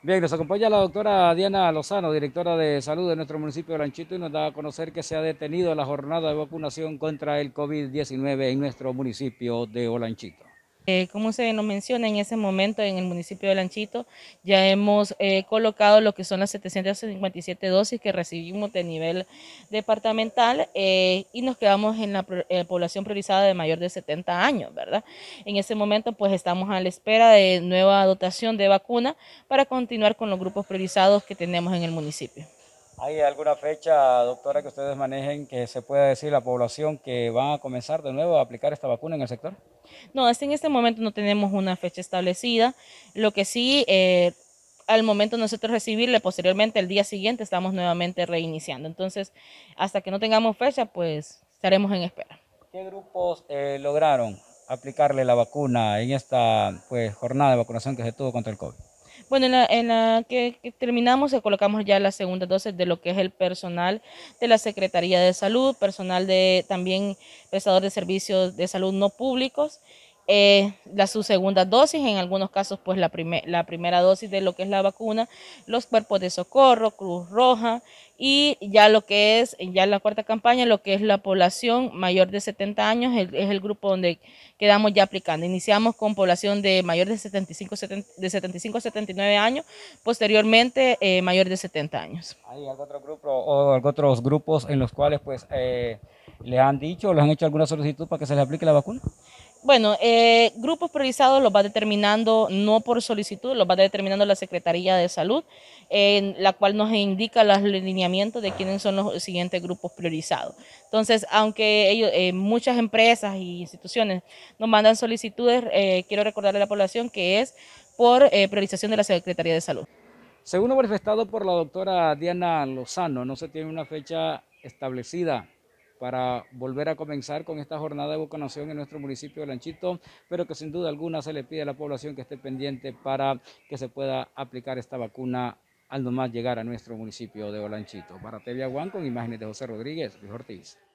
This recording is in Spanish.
Bien, nos acompaña la doctora Diana Lozano, directora de salud de nuestro municipio de Olanchito y nos da a conocer que se ha detenido la jornada de vacunación contra el COVID-19 en nuestro municipio de Olanchito. Eh, como se nos menciona en ese momento en el municipio de Lanchito, ya hemos eh, colocado lo que son las 757 dosis que recibimos de nivel departamental eh, y nos quedamos en la población priorizada de mayor de 70 años, ¿verdad? En ese momento pues estamos a la espera de nueva dotación de vacuna para continuar con los grupos priorizados que tenemos en el municipio. ¿Hay alguna fecha, doctora, que ustedes manejen que se pueda decir a la población que van a comenzar de nuevo a aplicar esta vacuna en el sector? No, hasta en este momento no tenemos una fecha establecida. Lo que sí... Eh, al momento de nosotros recibirle, posteriormente el día siguiente estamos nuevamente reiniciando. Entonces, hasta que no tengamos fecha, pues estaremos en espera. ¿Qué grupos eh, lograron aplicarle la vacuna en esta pues, jornada de vacunación que se tuvo contra el COVID? Bueno, en la, que, terminamos, eh, colocamos ya la segunda dosis de lo que es el personal de la Secretaría de Salud, personal de también prestador de servicios de salud no públicos la, su segunda dosis, en algunos casos pues la, la primera dosis de lo que es la vacuna, los cuerpos de socorro, Cruz Roja y ya lo que es, ya la cuarta campaña, lo que es la población mayor de 70 años, es el grupo donde quedamos ya aplicando. Iniciamos con población de mayor de 75, 70, de 75 79 años, posteriormente eh, mayor de 70 años. ¿Hay algún otro grupo o algún otros grupos en los cuales pues... Eh, han dicho o le han hecho alguna solicitud para que se le aplique la vacuna? Bueno, eh, grupos priorizados los va determinando no por solicitud, los va determinando la Secretaría de Salud, en la cual nos indica los lineamientos de quiénes son los siguientes grupos priorizados. Entonces, aunque ellos, eh, muchas empresas e instituciones nos mandan solicitudes, eh, quiero recordarle a la población que es por eh, priorización de la Secretaría de Salud. Según lo manifestado por la doctora Diana Lozano, no se tiene una fecha establecida para volver a comenzar con esta jornada de vacunación en nuestro municipio de Olanchito, pero que sin duda alguna se le pide a la población que esté pendiente para que se pueda aplicar esta vacuna al nomás llegar a nuestro municipio de Olanchito. Para TV Juan con imágenes de José Rodríguez, Luis Ortiz.